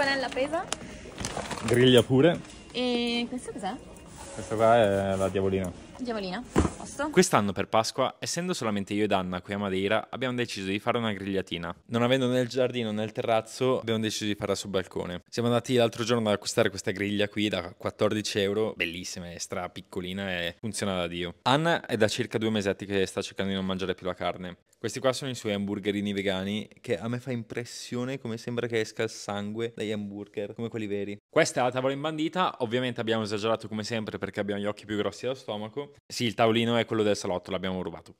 panella presa. Griglia pure. E questa cos'è? Questa qua è la diavolina. Diavolina, posto. Quest'anno per Pasqua, essendo solamente io ed Anna qui a Madeira, abbiamo deciso di fare una grigliatina. Non avendo nel giardino né il terrazzo, abbiamo deciso di farla sul balcone. Siamo andati l'altro giorno ad acquistare questa griglia qui da 14 euro, bellissima, è stra piccolina e funziona da dio. Anna è da circa due mesetti che sta cercando di non mangiare più la carne. Questi qua sono i suoi hamburgerini vegani che a me fa impressione come sembra che esca il sangue dagli hamburger, come quelli veri. Questa è la tavola imbandita, ovviamente abbiamo esagerato come sempre perché abbiamo gli occhi più grossi dello stomaco, sì, il tavolino è quello del salotto, l'abbiamo rubato.